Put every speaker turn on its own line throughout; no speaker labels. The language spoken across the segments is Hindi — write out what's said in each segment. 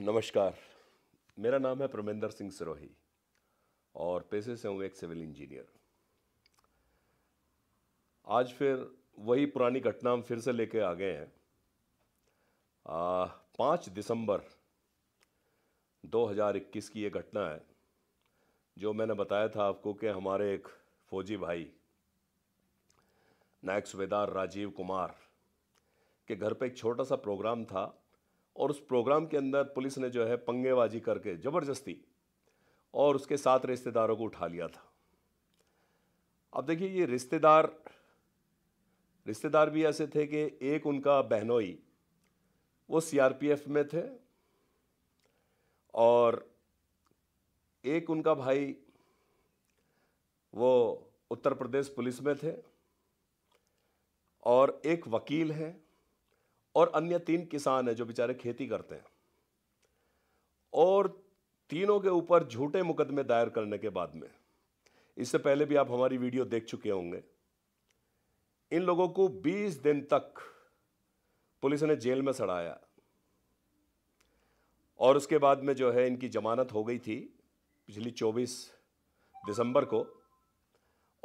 नमस्कार मेरा नाम है परमेंदर सिंह सिरोही और पेशे से हूँ एक सिविल इंजीनियर आज फिर वही पुरानी घटना हम फिर से लेके आ गए हैं पाँच दिसंबर 2021 की ये घटना है जो मैंने बताया था आपको कि हमारे एक फौजी भाई नायक सुबेदार राजीव कुमार के घर पे एक छोटा सा प्रोग्राम था और उस प्रोग्राम के अंदर पुलिस ने जो है पंगेबाजी करके ज़बरदस्ती और उसके साथ रिश्तेदारों को उठा लिया था अब देखिए ये रिश्तेदार रिश्तेदार भी ऐसे थे कि एक उनका बहनोई वो सीआरपीएफ में थे और एक उनका भाई वो उत्तर प्रदेश पुलिस में थे और एक वकील हैं और अन्य तीन किसान हैं जो बेचारे खेती करते हैं और तीनों के ऊपर झूठे मुकदमे दायर करने के बाद में इससे पहले भी आप हमारी वीडियो देख चुके होंगे इन लोगों को 20 दिन तक पुलिस ने जेल में सड़ाया और उसके बाद में जो है इनकी जमानत हो गई थी पिछली 24 दिसंबर को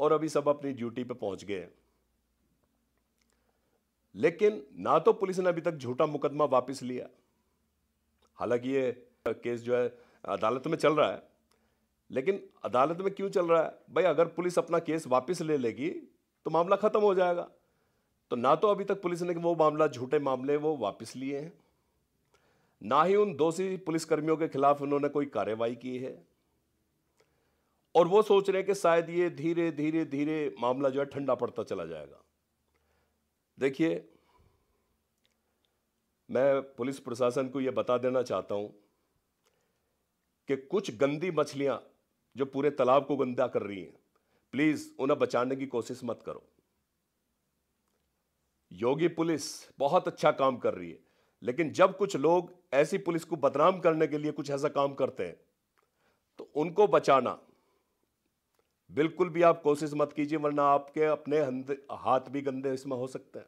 और अभी सब अपनी ड्यूटी पे पहुंच गए हैं लेकिन ना तो पुलिस ने अभी तक झूठा मुकदमा वापस लिया हालांकि ये केस जो है अदालत में चल रहा है लेकिन अदालत में क्यों चल रहा है भाई अगर पुलिस अपना केस वापस ले लेगी तो मामला ख़त्म हो जाएगा तो ना तो अभी तक पुलिस ने वो मामला झूठे मामले वो वापस लिए हैं ना ही उन दोषी पुलिसकर्मियों के खिलाफ उन्होंने कोई कार्रवाई की है और वो सोच रहे हैं कि शायद ये धीरे धीरे धीरे मामला जो है ठंडा पड़ता चला जाएगा देखिए मैं पुलिस प्रशासन को यह बता देना चाहता हूं कि कुछ गंदी मछलियां जो पूरे तालाब को गंदा कर रही हैं प्लीज़ उन्हें बचाने की कोशिश मत करो योगी पुलिस बहुत अच्छा काम कर रही है लेकिन जब कुछ लोग ऐसी पुलिस को बदनाम करने के लिए कुछ ऐसा काम करते हैं तो उनको बचाना बिल्कुल भी आप कोशिश मत कीजिए वरना आपके अपने हाथ भी गंदे इसमें हो सकते हैं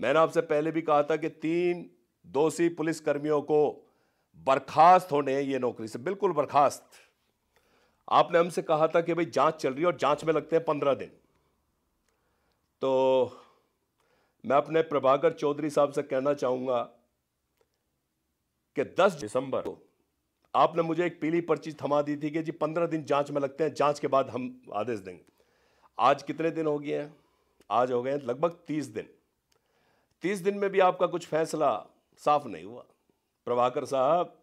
मैंने आपसे पहले भी कहा था कि तीन दोषी पुलिसकर्मियों को बर्खास्त होने ये नौकरी से बिल्कुल बर्खास्त आपने हमसे कहा था कि भाई जांच चल रही है और जांच में लगते हैं पंद्रह दिन तो मैं अपने प्रभाकर चौधरी साहब से कहना चाहूंगा कि 10 दिसंबर को आपने मुझे एक पीली पर्ची थमा दी थी कि जी पंद्रह दिन जांच में लगते हैं जांच के बाद हम आदेश देंगे आज कितने दिन हो गए हैं आज हो गए हैं लगभग तीस दिन तीस दिन में भी आपका कुछ फैसला साफ नहीं हुआ प्रभाकर साहब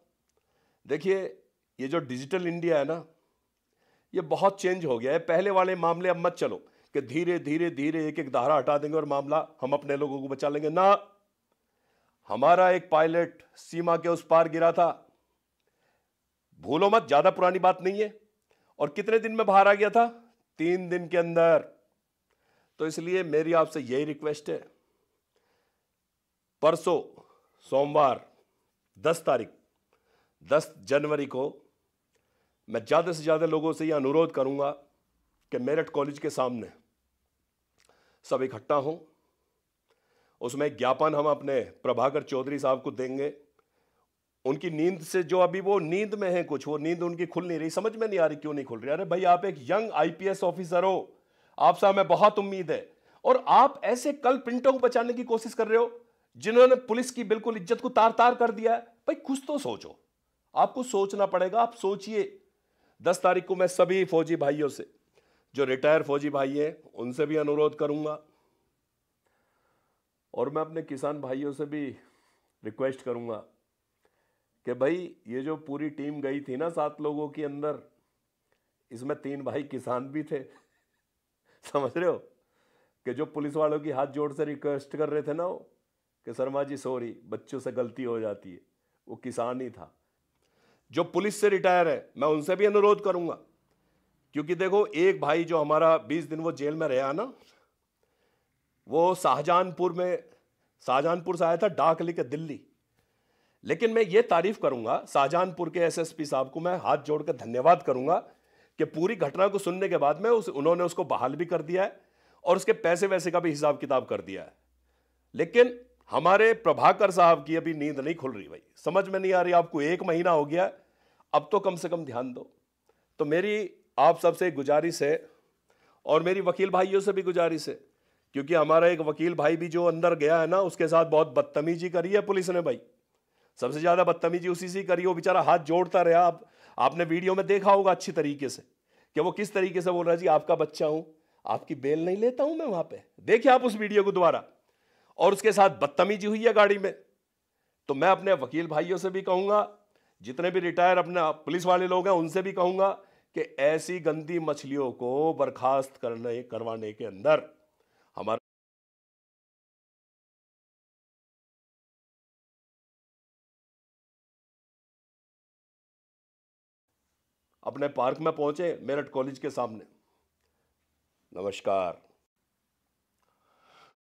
देखिए ये जो डिजिटल इंडिया है ना ये बहुत चेंज हो गया है पहले वाले मामले अब मत चलो कि धीरे धीरे धीरे एक एक धारा हटा देंगे और मामला हम अपने लोगों को बचा लेंगे ना हमारा एक पायलट सीमा के उस पार गिरा था भूलो मत ज़्यादा पुरानी बात नहीं है और कितने दिन में बाहर आ गया था तीन दिन के अंदर तो इसलिए मेरी आपसे यही रिक्वेस्ट है परसों सोमवार 10 तारीख 10 जनवरी को मैं ज़्यादा से ज़्यादा लोगों से यह अनुरोध करूंगा कि मेरठ कॉलेज के सामने सब इकट्ठा हों उसमें ज्ञापन हम अपने प्रभाकर चौधरी साहब को देंगे उनकी नींद से जो अभी वो नींद में है कुछ वो नींद उनकी खुल नहीं रही समझ में नहीं आ रही क्यों नहीं खुल रही अरे भाई आप एक यंग आईपीएस ऑफिसर हो आपसे हमें बहुत उम्मीद है और आप ऐसे कल प्रिंटों को बचाने की कोशिश कर रहे हो जिन्होंने पुलिस की बिल्कुल इज्जत को तार तार कर दिया है भाई कुछ तो सोचो आपको सोचना पड़ेगा आप सोचिए दस तारीख को मैं सभी फौजी भाइयों से जो रिटायर फौजी भाई हैं उनसे भी अनुरोध करूंगा और मैं अपने किसान भाइयों से भी रिक्वेस्ट करूंगा कि भाई ये जो पूरी टीम गई थी ना सात लोगों के अंदर इसमें तीन भाई किसान भी थे समझ रहे हो कि जो पुलिस वालों की हाथ जोड़ से रिक्वेस्ट कर रहे थे ना वो कि शर्मा जी सॉरी बच्चों से गलती हो जाती है वो किसान ही था जो पुलिस से रिटायर है मैं उनसे भी अनुरोध करूंगा क्योंकि देखो एक भाई जो हमारा बीस दिन वो जेल में रहा ना वो शाहजहानपुर में शाहजहानपुर से आया था डाक लेकर दिल्ली लेकिन मैं ये तारीफ करूंगा शाहजहानपुर के एसएसपी साहब को मैं हाथ जोड़कर धन्यवाद करूंगा कि पूरी घटना को सुनने के बाद में उस उन्होंने उसको बहाल भी कर दिया है और उसके पैसे वैसे का भी हिसाब किताब कर दिया है लेकिन हमारे प्रभाकर साहब की अभी नींद नहीं खुल रही भाई समझ में नहीं आ रही आपको एक महीना हो गया अब तो कम से कम ध्यान दो तो मेरी आप सबसे गुजारिश है और मेरी वकील भाइयों से भी गुजारिश है क्योंकि हमारा एक वकील भाई भी जो अंदर गया है ना उसके साथ बहुत बदतमीजी करी है पुलिस ने भाई सबसे ज़्यादा बदतमीजी उसी से करी वो बेचारा हाथ जोड़ता रहा आप, आपने वीडियो में देखा होगा अच्छी तरीके से कि वो किस तरीके से बोल रहा है जी आपका बच्चा हूं आपकी बेल नहीं लेता हूं मैं वहां पे देखिए आप उस वीडियो को द्वारा और उसके साथ बदतमीजी हुई है गाड़ी में तो मैं अपने वकील भाइयों से भी कहूंगा जितने भी रिटायर अपने पुलिस वाले लोग हैं उनसे भी कहूंगा कि ऐसी गंदी मछलियों को बर्खास्त करने करवाने के अंदर हमारा अपने पार्क में पहुंचे मेरठ कॉलेज के सामने नमस्कार